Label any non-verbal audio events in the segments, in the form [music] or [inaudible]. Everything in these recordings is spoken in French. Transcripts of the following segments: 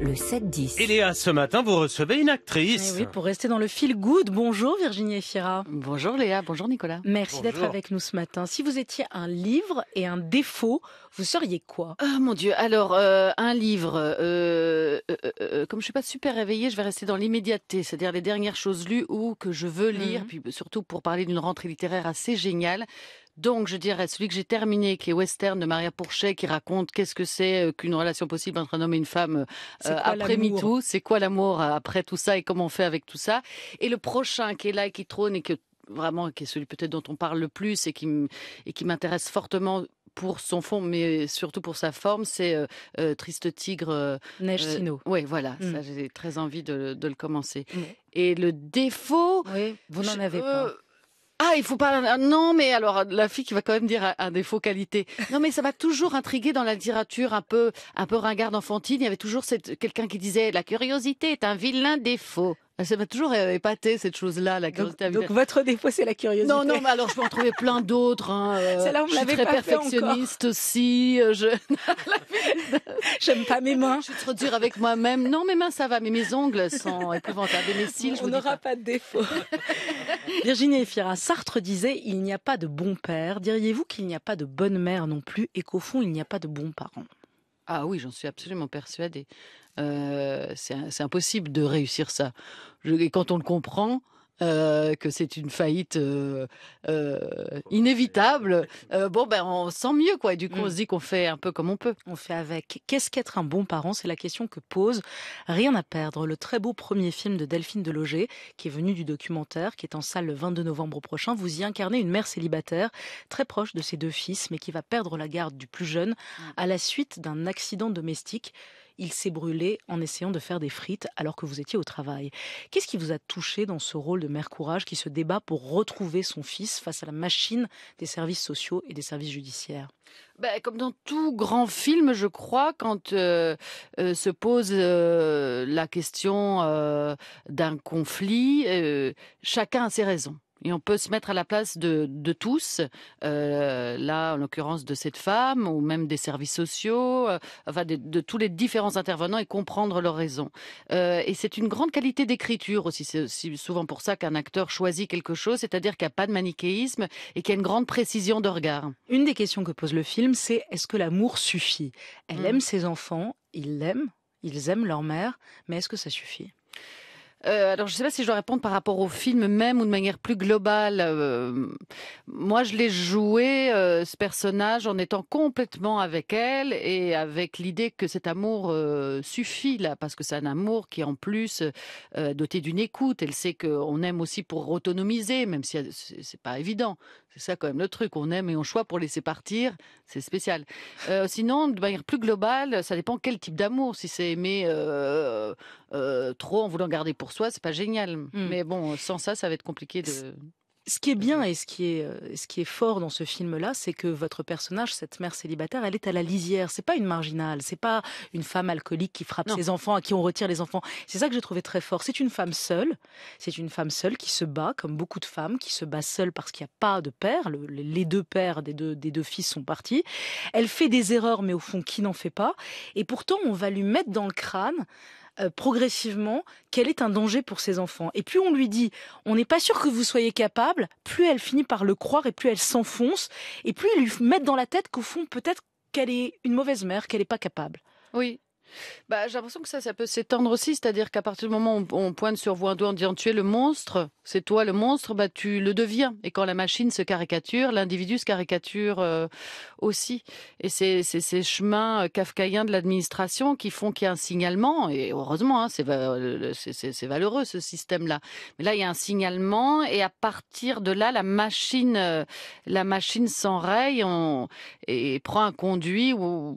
le 7-10. Et Léa, ce matin, vous recevez une actrice. Eh oui, pour rester dans le fil good. Bonjour Virginie Efira. Bonjour Léa, bonjour Nicolas. Merci d'être avec nous ce matin. Si vous étiez un livre et un défaut, vous seriez quoi Ah Mon Dieu, alors, euh, un livre, euh, euh, comme je suis pas super réveillée, je vais rester dans l'immédiateté, c'est-à-dire les dernières choses lues ou que je veux lire, mhm. puis surtout pour parler d'une rentrée littéraire assez géniale, donc, je dirais, celui que j'ai terminé, qui est Western de Maria Pourchet, qui raconte qu'est-ce que c'est euh, qu'une relation possible entre un homme et une femme euh, après MeToo, c'est quoi l'amour euh, après tout ça et comment on fait avec tout ça. Et le prochain qui est là et qui trône et que vraiment qui est celui peut-être dont on parle le plus et qui m'intéresse fortement pour son fond, mais surtout pour sa forme, c'est Triste Tigre. Neige Sino. oui, voilà, mm. j'ai très envie de, le commencer. Mm. Et le défaut. vous n'en avez pas ah, il faut pas. Non, mais alors la fille qui va quand même dire un défaut qualité. Non, mais ça va toujours intriguer dans la littérature un peu, un peu ringarde enfantine. Il y avait toujours quelqu'un qui disait la curiosité est un vilain défaut. Bah, ça m'a toujours épaté cette chose-là, la curiosité donc, donc, votre défaut, c'est la curiosité. Non, non, mais alors je vais en trouver plein d'autres. Hein, euh, [laughs] c'est Là, je suis très perfectionniste aussi. Euh, je [laughs] j'aime pas mes mains. [laughs] Je suis trop dure avec moi-même. Non, mes mains ça va, mais mes ongles sont épouvantables. Et mes cils, on n'aura pas. de défaut. Virginie Efira, Sartre disait il n'y a pas de bon père. Diriez-vous qu'il n'y a pas de bonne mère non plus, et qu'au fond il n'y a pas de bons parents ah oui, j'en suis absolument persuadée. c'est impossible de réussir ça. et quand on le comprend, euh, que c'est une faillite euh, euh, oh, bah, inévitable, bon, ben, on sent mieux, quoi. du coup, on mm. se dit qu'on fait un peu comme on peut. On fait avec. Qu'est-ce qu'être un bon parent C'est la question que pose Rien à perdre, le très beau premier film de Delphine Deloger, qui est venu du documentaire, qui est en salle le 22 novembre prochain. Vous y incarnez une mère célibataire, très proche de ses deux fils, mais qui va perdre la garde du plus jeune mm. à la suite d'un accident domestique il s'est brûlé en essayant de faire des frites alors que vous étiez au travail. Qu'est-ce qui vous a touché dans ce rôle de mère courage qui se débat pour retrouver son fils face à la machine des services sociaux et des services judiciaires bah, Comme dans tout grand film, je crois, quand euh, euh, se pose euh, la question d'un conflit, chacun a ses raisons. Et on peut se mettre à la place de, tous, euh, là en l'occurrence de cette femme, ou même des services sociaux, euh, de, tous les différents intervenants et comprendre leurs raisons. Euh, et c'est une grande qualité d'écriture aussi, c'est souvent pour ça qu'un acteur choisit quelque chose, c'est-à-dire qu'il n'y a pas de manichéisme et qu'il y a une grande précision de regard. Une des questions que pose le film, c'est est-ce que l'amour suffit Elle mm. aime ses enfants, ils l'aiment, ils aiment leur mère, mais est-ce que ça suffit euh, alors, je ne sais pas si je dois répondre par rapport au film même ou de manière plus globale. Euh, moi, je l'ai joué, euh, ce personnage, en étant complètement avec elle et avec l'idée que cet amour suffit, là, parce que c'est un amour qui, en plus, doté d'une écoute. Elle sait qu'on aime aussi pour autonomiser, même si ce n'est pas évident. C'est ça quand même le truc. On aime et on choisit pour laisser partir. C'est spécial. Euh, sinon, de manière plus globale, ça dépend quel type d'amour. Si c'est aimé euh, euh, trop en voulant garder pour soi, c'est pas génial. Hmm. Mais bon, sans ça, ça va être compliqué de. Ce qui est bien mmh. et euh, ce qui est, fort dans ce film-là, c'est que votre personnage, cette mère célibataire, elle est à la lisière. C'est pas une marginale, c'est pas une femme alcoolique qui frappe ses enfants, à qui on retire les enfants. C'est ça que j'ai trouvé très fort. C'est une femme seule. C'est une femme seule qui se bat, comme beaucoup de femmes, qui se bat seule parce qu'il n'y a pas de père. les deux pères des deux, des deux fils sont partis. Elle fait des erreurs, mais au fond, qui n'en fait pas Et pourtant, on va lui mettre dans le crâne euh, progressivement qu'elle est un danger pour ses enfants. Et plus on lui dit, on n'est pas sûr que vous soyez capable, plus elle finit par le croire et plus elle s'enfonce, et plus ils lui met dans la tête qu'au fond, peut-être qu'elle est une mauvaise mère, qu'elle n'est pas capable. Oui, bah, j'ai l'impression que ça, ça peut s'étendre aussi, c'est-à-dire qu'à partir du moment où on pointe sur vous un doigt en disant tu es le monstre, c'est toi le monstre, bah tu le deviens. Et quand la machine se caricature, l'individu se caricature euh, aussi. Et c'est ces chemins euh, kafkaïens de l'administration qui font qu'il y a un signalement. Et heureusement, hein, c'est c'est valeureux ce système-là. Mais là, il y a un signalement, et à partir de là, la machine, euh, la machine s'enraye et prend un conduit où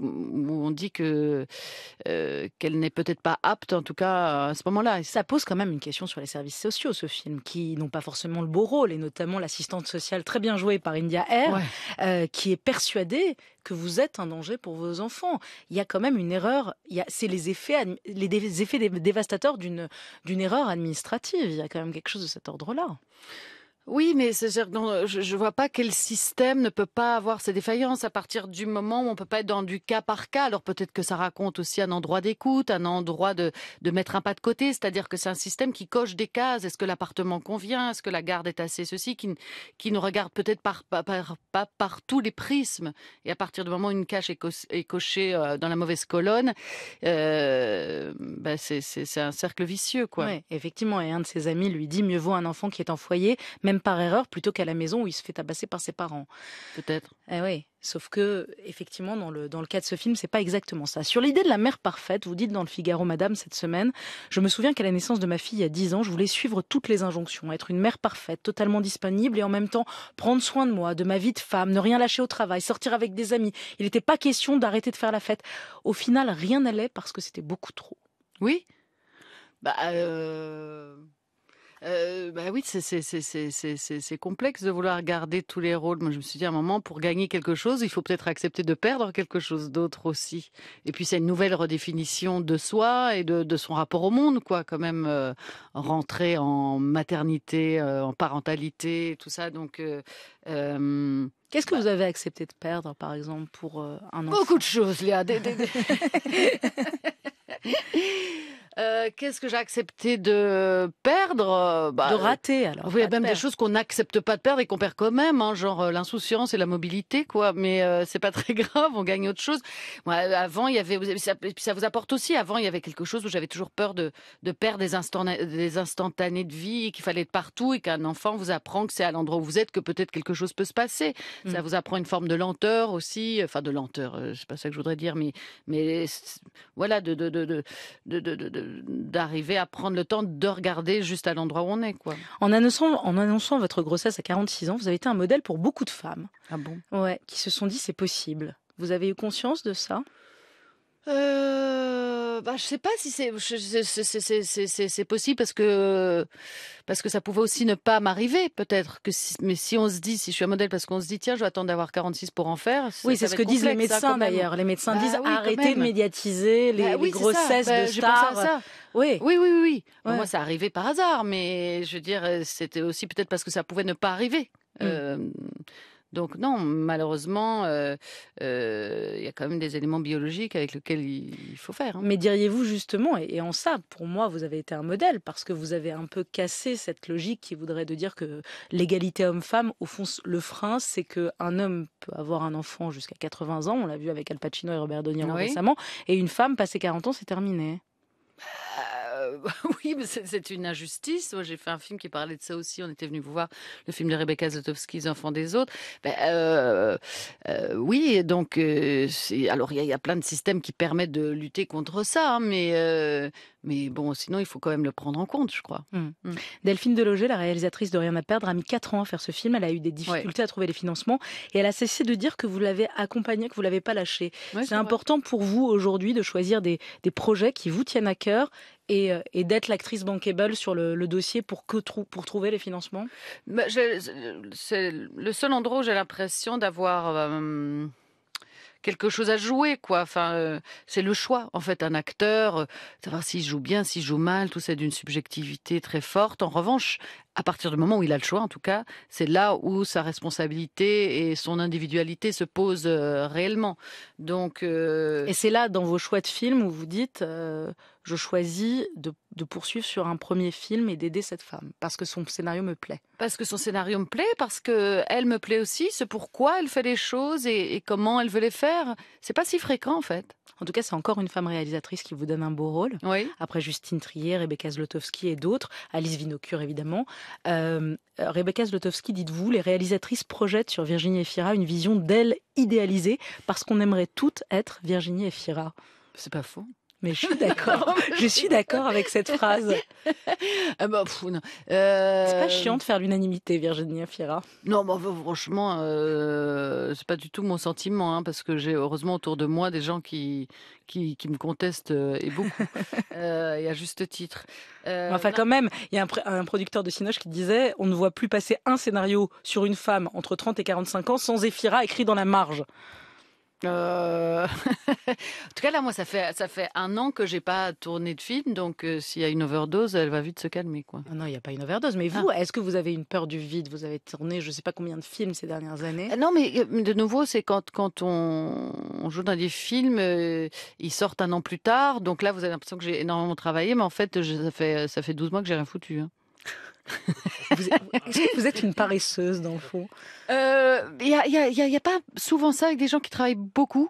on dit que euh, qu'elle n'est peut-être pas apte, en tout cas à ce moment-là. Ça pose quand même une question sur les services sociaux, ce film, qui n'ont pas forcément le beau rôle, et notamment l'assistante sociale très bien jouée par India Air, euh, qui est persuadée que vous êtes un danger pour vos enfants. Il y a quand même une erreur. C'est les effets, les effets dévastateurs d'une erreur administrative. Il y a quand même quelque chose de cet ordre-là. Oui, mais cest je ne vois pas quel système ne peut pas avoir ses défaillances à partir du moment où on ne peut pas être dans du cas par cas. Alors peut-être que ça raconte aussi un endroit d'écoute, un endroit de, mettre un pas de côté, c'est-à-dire que c'est un système qui coche des cases. Est-ce que l'appartement convient Est-ce que la garde est assez ceci Qui, qui ne regarde peut-être par, par, par, par, tous les prismes. Et à partir du moment où une cache est, cochée euh, dans la mauvaise colonne, euh, ben c'est un cercle vicieux. quoi. effectivement, et un de ses amis lui dit mieux vaut un enfant qui est en foyer, même par erreur, plutôt qu'à la maison où il se fait tabasser par ses parents. Peut-être. Eh oui. Sauf que, effectivement, dans le, dans le cas de ce film, c'est pas exactement ça. Sur l'idée de la mère parfaite, vous dites dans le Figaro Madame cette semaine, je me souviens qu'à la naissance de ma fille il y a 10 ans, je voulais suivre toutes les injonctions, être une mère parfaite, totalement disponible et en même temps prendre soin de moi, de ma vie de femme, ne rien lâcher au travail, sortir avec des amis. Il n'était pas question d'arrêter de faire la fête. Au final, rien n'allait parce que c'était beaucoup trop. Oui. Bah, euh, bah oui, c'est complexe de vouloir garder tous les rôles. Moi, je me suis dit à un moment, pour gagner quelque chose, il faut peut-être accepter de perdre quelque chose d'autre aussi. Et puis, c'est une nouvelle redéfinition de soi et de, son rapport au monde, quoi. Quand même, rentrer en maternité, en parentalité, tout ça. Donc, Qu'est-ce que bah vous avez accepté de perdre, par exemple, pour un enfant Beaucoup de choses, Léa. [laughs] [laughs] Euh, qu'est-ce que j'ai accepté de perdre euh, bah, De rater, alors. il y a même des choses qu'on n'accepte pas de perdre et qu'on perd quand même, hein, genre euh, l'insouciance et la mobilité, quoi. Mais c'est pas [laughs] très grave, on gagne autre chose. avant, il y avait, ça, puis ça vous apporte aussi. Avant, il y avait quelque chose où j'avais toujours peur de, perdre des, instants, des instantanés de vie, qu'il fallait être partout et qu'un enfant vous apprend que c'est à l'endroit où vous êtes que peut-être quelque chose peut se passer. Ça mm. vous apprend une forme de lenteur aussi, enfin de lenteur, c'est pas ça que je voudrais dire, mais mais voilà, de de, de, de d'arriver à prendre le temps de regarder juste à l'endroit où on est. Quoi. En, annonçant, en annonçant votre grossesse à 46 ans, vous avez été un modèle pour beaucoup de femmes. Ah bon Ouais, qui se sont dit c'est possible. Vous avez eu conscience de ça euh, bah, je sais pas si c'est c'est possible parce que parce que ça pouvait aussi ne pas m'arriver peut-être que mais si on se dit si je suis un modèle parce qu'on se dit tiens je vais attendre d'avoir 46 pour en faire oui c'est ce que disent les hein, médecins d'ailleurs les médecins bah disent arrêtez de médiatiser les, bah grossesses bah, de stars oui. Oui, oui, oui. moi, ça arrivait par hasard, mais je veux dire, euh, c'était aussi peut-être parce que ça pouvait ne pas arriver. Mm. Euh, donc non, malheureusement, euh, euh, il y a quand même des éléments biologiques avec lesquels il, faut faire. Hein. Mais diriez-vous justement, et, en ça, pour moi, vous avez été un modèle, parce que vous avez un peu cassé cette logique qui voudrait de dire que l'égalité homme-femme, au fond, le frein, c'est qu'un homme peut avoir un enfant jusqu'à 80 ans, on l'a vu avec Al Pacino et Robert De récemment, et une femme, passé 40 ans, c'est terminé. Bah, [laughs] oui, mais c'est une injustice. Moi, j'ai fait un film qui parlait de ça aussi. On était venu vous voir le film de Rebecca Zotowski, Les enfants des autres. Ben, euh, euh, oui, donc euh, alors il y, a plein de systèmes qui permettent de lutter contre ça, hein, mais mais bon, sinon, il faut quand même le prendre en compte, je crois. Hmm. Hmm. Delphine Deloger, la réalisatrice de Rien à perdre, a mis 4 ans à faire ce film. Elle a eu des difficultés à trouver les financements et elle a cessé de dire que vous l'avez accompagnée, que vous l'avez pas lâchée. c'est important pour vous aujourd'hui de choisir des, projets qui vous tiennent à cœur et, euh, d'être l'actrice bankable sur le, dossier pour, que pour trouver les financements bah, C'est le seul endroit où j'ai l'impression d'avoir... Euh, quelque chose à jouer, quoi. Enfin, euh, c'est le choix, en fait, un acteur, euh, savoir s'il joue bien, s'il joue mal, tout c'est d'une subjectivité très forte. En revanche, à partir du moment où il a le choix, en tout cas, c'est là où sa responsabilité et son individualité se posent euh, réellement. Donc, et c'est là, dans vos choix de films, où vous dites je choisis de, poursuivre sur un premier film et d'aider cette femme parce que son scénario me plaît. Parce que son scénario me plaît, parce que elle me plaît aussi. Ce pourquoi elle fait les choses et, comment elle veut les faire. C'est pas si fréquent en fait. En tout cas, c'est encore une femme réalisatrice qui vous donne un beau rôle. Oui. Après Justine Trier, Rebecca Zlotowski et d'autres, Alice Vinocure évidemment. Euh, Rebecca Zlotowski, dites-vous, les réalisatrices projettent sur Virginie Efira une vision d'elle idéalisée parce qu'on aimerait toutes être Virginie Efira. C'est pas faux. Mais je suis d'accord. [laughs] je suis d'accord avec cette phrase. [laughs] Ah bah, c'est pas euh, chiant de faire l'unanimité, Virginie fiera Non, bah, bah, franchement, euh, c'est pas du tout mon sentiment, hein, parce que j'ai heureusement autour de moi des gens qui, qui, qui me contestent euh, et beaucoup, [laughs] euh, et à juste titre. enfin, quand même, il y a un, un producteur de Cinoche qui disait on ne voit plus passer un scénario sur une femme entre 30 et 45 ans sans Zéphira écrit dans la marge. Euh, [laughs] en tout cas, là, moi, ça fait, ça fait un an que j'ai pas tourné de film, donc euh, s'il y a une overdose, elle va vite se calmer, quoi. Ah non, il n'y a pas une overdose. Mais vous, ah. est-ce que vous avez une peur du vide Vous avez tourné, je ne sais pas combien de films ces dernières années. Euh, non, mais de nouveau, c'est quand, quand on, joue dans des films, ils sortent un an plus tard, donc là, vous avez l'impression que j'ai énormément travaillé, mais en fait, ça fait, ça fait 12 mois que j'ai rien foutu. Hein. [laughs] vous, êtes, vous, êtes une paresseuse dans le fond Il n'y euh, a, pas souvent ça avec des gens qui travaillent beaucoup.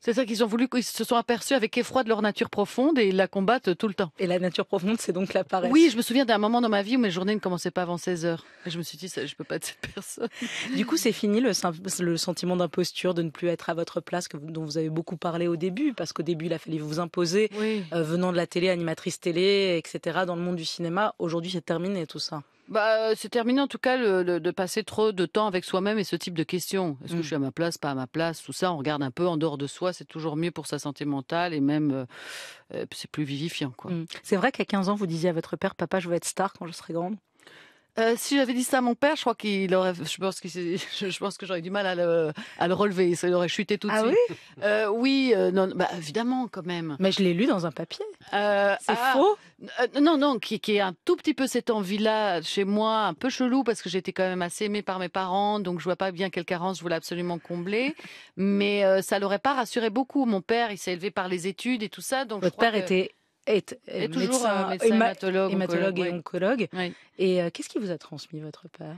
cest ça qu'ils ont voulu, qu'ils se sont aperçus avec effroi de leur nature profonde et ils la combattent tout le temps. Et la nature profonde, c'est donc la paresse. Oui, je me souviens d'un moment dans ma vie où mes journées ne commençaient pas avant 16 heures. Et je me suis dit, ça, je peux pas être cette personne. [laughs] Du coup, c'est fini le, le sentiment d'imposture, de ne plus être à votre place, que dont vous avez beaucoup parlé au début, parce qu'au début, il a fallu vous imposer, euh, venant de la télé, animatrice télé, etc., dans le monde du cinéma. Aujourd'hui, c'est terminé tout ça. Bah, euh, c'est terminé en tout cas de passer trop de temps avec soi-même et ce type de questions. Est-ce que je mm. suis à ma place, pas à ma place Tout ça, on regarde un peu en dehors de soi. C'est toujours mieux pour sa santé mentale et même euh, euh, c'est plus vivifiant. quoi. Mm. C'est vrai qu'à 15 ans, vous disiez à votre père, papa, je veux être star quand je serai grande. Euh, si j'avais dit ça à mon père, je crois qu'il aurait, je pense que [laughs] je pense que j'aurais du mal à le, relever, ça aurait chuté tout de ah Oui, euh, oui, euh, non, bah, évidemment quand même. Mais je l'ai lu dans un papier. c'est ah, faux Non, non, qui, qui est un tout petit peu cette envie-là chez moi, un peu chelou parce que j'étais quand même assez aimée par mes parents, donc je vois pas bien quelle carence je voulais absolument combler. [laughs] Mais ça l'aurait pas rassuré beaucoup. Mon père, il s'est élevé par les études et tout ça, donc. Votre père était est, est euh, toujours médecin, euh, médecin hématologue, et oncologue. Et euh, qu'est-ce qui vous a transmis votre père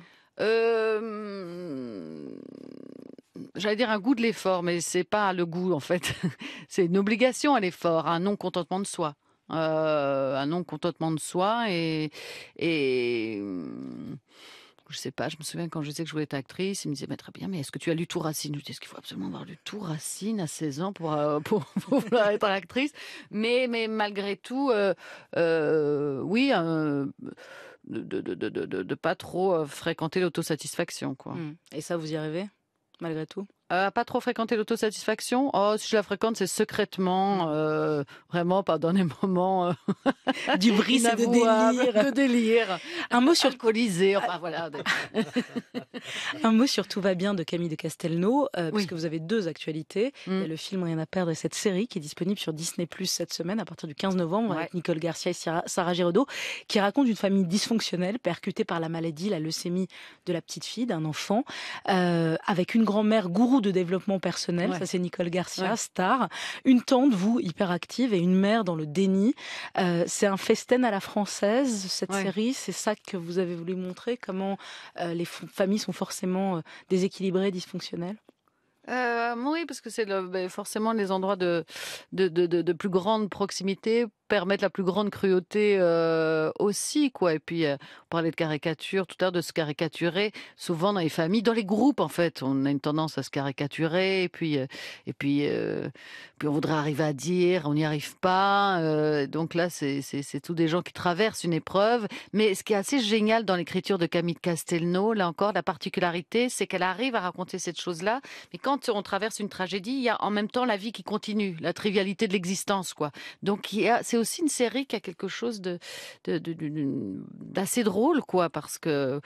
J'allais dire un goût de l'effort, mais c'est pas le goût en fait. [laughs] c'est une obligation à l'effort, un non contentement de soi, un non contentement de soi et, et je sais pas, je me souviens quand je disais que je voulais être actrice, il me disait, mais très bien, mais est-ce que tu as lu tout Racine Je disais, ce qu'il faut absolument avoir lu tout Racine à 16 ans pour, euh, pour, [laughs] être actrice mais, mais malgré tout, euh, euh, oui, de, de, de, pas trop fréquenter l'autosatisfaction, quoi. Mmh. Et ça, vous y arrivez, malgré tout euh, pas trop fréquenter l'autosatisfaction Oh, si je la fréquente, c'est secrètement, mm. euh, vraiment pas dans les moments euh, du bris et de délire. De délire. Un mot sur alcoolisé, [laughs] enfin voilà. Un mot sur Tout va bien de Camille de Castelnau, puisque vous avez deux actualités. Mm. Il y a le film Rien à perdre et cette série qui est disponible sur Disney Plus cette semaine à partir du 15 novembre avec Nicole Garcia et Sarah Giraudot, qui raconte une famille dysfonctionnelle percutée par la maladie, la leucémie de la petite fille, d'un enfant, avec une grand-mère gourou de développement personnel, ça c'est Nicole Garcia, star, une tante, vous, hyperactive, et une mère dans le déni. Euh, c'est un festin à la française, cette série, c'est ça que vous avez voulu montrer, comment euh, les familles sont forcément euh, déséquilibrées, dysfonctionnelles euh, oui, parce que c'est ben, forcément les endroits de de, de, plus grande proximité permettent la plus grande cruauté euh, aussi, quoi. Et puis, euh, on parlait de caricature tout à l'heure, de se caricaturer. Souvent dans les familles, dans les groupes, en fait, on a une tendance à se caricaturer. Et puis, et puis, puis on voudrait arriver à dire, on n'y arrive pas. donc là, c'est, c'est, c'est tous des gens qui traversent une épreuve. Mais ce qui est assez génial dans l'écriture de Camille Castelnau, là encore, la particularité, c'est qu'elle arrive à raconter cette chose-là. Mais quand on traverse une tragédie, il y a en même temps la vie qui continue, la trivialité de l'existence, quoi. Donc c'est aussi une série qui a quelque chose de d'assez drôle, quoi, parce que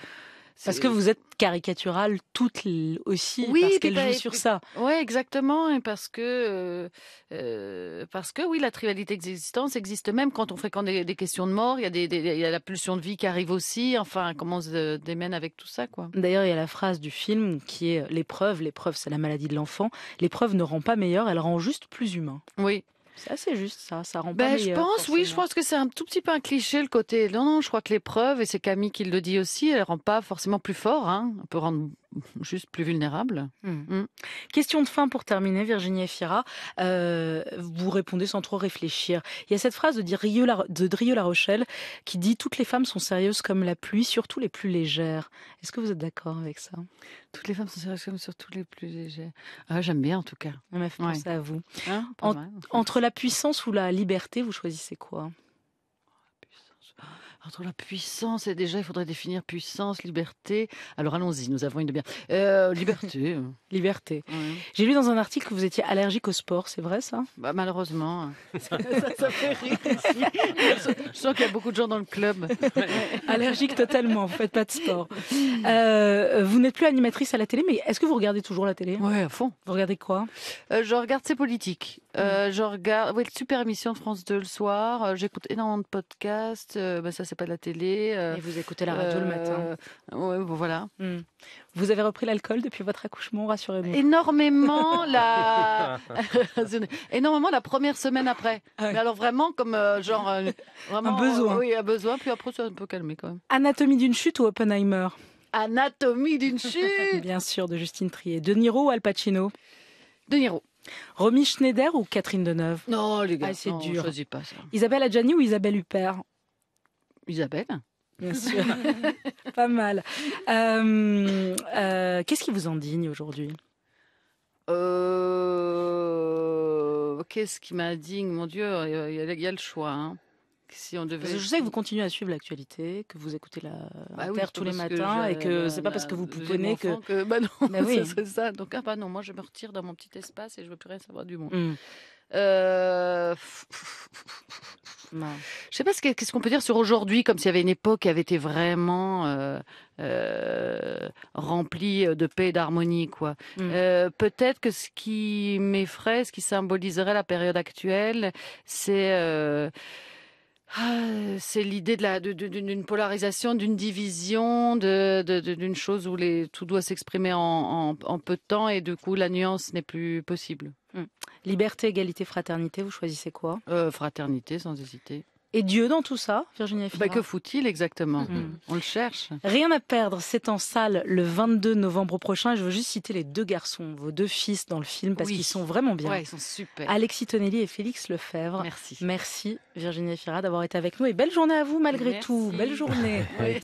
parce que vous êtes caricatural toutes aussi oui, parce qu'elle joue sur ça. Oui, exactement, et parce que euh, euh, parce que oui, la trivialité d'existence existe même quand on fréquente des, questions de mort. Il y a des, il y a la pulsion de vie qui arrive aussi. Enfin, comment on se démène avec tout ça, quoi. D'ailleurs, il y a la phrase du film qui est l'épreuve. L'épreuve, c'est la maladie de l'enfant. L'épreuve ne rend pas meilleur, elle rend juste plus humain. Oui, c'est juste ça, ça rend ben, Je pense, oui, je pense que c'est un tout petit peu un cliché le côté. Non, non, je crois que l'épreuve, et c'est Camille qui le dit aussi, elle rend pas forcément plus fort. Hein. On peut rendre juste plus vulnérable. Hmm. Hmm. Question de fin pour terminer, Virginie fira euh, vous répondez sans trop réfléchir. Il y a cette phrase de Drieu La, de Rochelle qui dit Toutes les femmes sont sérieuses comme la pluie, surtout les plus légères. Est-ce que vous êtes d'accord avec ça Toutes les femmes sont sérieuses comme surtout les plus légères. Ah, j'aime bien en tout cas. Mais à vous. Hein entre la puissance ou la liberté, vous choisissez quoi la puissance. Entre la puissance et déjà, il faudrait définir puissance, liberté. Alors allons-y, nous avons une de bien. Euh, liberté. [laughs] liberté. J'ai lu dans un article que vous étiez allergique au sport, c'est vrai ça bah, Malheureusement. [laughs] [laughs] ça, fait rire ici. Je sens qu'il y a beaucoup de gens dans le club. allergique totalement, vous faites pas de sport. Euh, vous n'êtes plus animatrice à la télé, mais est-ce que vous regardez toujours la télé Oui, à fond. Vous regardez quoi euh, Je regarde ces politiques. Euh, je regarde, oui, super émission France 2 le soir. Euh, j'écoute énormément de podcasts. Euh, ben, ça, c'est pas de la télé. Et vous écoutez la radio le matin. Ouais, bon, voilà. Hmm. Vous avez repris l'alcool depuis votre accouchement, rassurez-moi. Énormément [laughs] la, [laughs] énormément la première semaine après. Ah Mais alors vraiment comme genre vraiment, un besoin. oui, un besoin. Puis après, ça un peu calmé quand même. Anatomie d'une chute ou Oppenheimer. Anatomie d'une [laughs] chute. Bien sûr, de Justine Trier. De Niro ou Al Pacino. De Niro. Romy Schneider ou Catherine Deneuve Non, les gars, ah, c'est dur. Je pas ça. Isabelle Adjani ou Isabelle Huppert Isabelle Bien sûr, [laughs] pas mal. Euh, euh, qu'est-ce qui vous indigne aujourd'hui euh, Qu'est-ce qui m'indigne Mon Dieu, il y, y, a le choix. Hein si on Je sais que vous continuez à suivre l'actualité, que vous écoutez la bah tous les matins et que c'est pas parce que vous pouponnez que... que... [laughs] Bah non, bah [laughs] c'est ça, Donc, ah bah non, moi je me retire dans mon petit espace et je veux plus rien savoir du monde. Hmm. Euh, je sais pas ce qu'est-ce qu'on peut dire sur aujourd'hui, comme s'il y avait une époque qui avait été vraiment euh, euh remplie de paix et d'harmonie, quoi. Hmm. Euh, peut-être que ce qui m'effraie, ce qui symboliserait la période actuelle, c'est ah, c'est l'idée d'une de de, polarisation, d'une division, d'une chose où tout doit s'exprimer en, peu de temps et du coup la nuance n'est plus possible. Hmm. Liberté, égalité, fraternité, vous choisissez quoi euh, Fraternité, sans hésiter. Et Dieu dans tout ça, Virginie bah, Fira. que fout il exactement mm. On le cherche. Rien à perdre, c'est en salle le 22 novembre prochain. Je veux juste citer les deux garçons, vos deux fils dans le film, parce qu'ils sont vraiment bien. ils sont super. Alexis Tonelli et Félix Lefebvre. Merci. Merci Virginie Fira d'avoir été avec nous et belle journée à vous malgré tout. Belle journée. [laughs]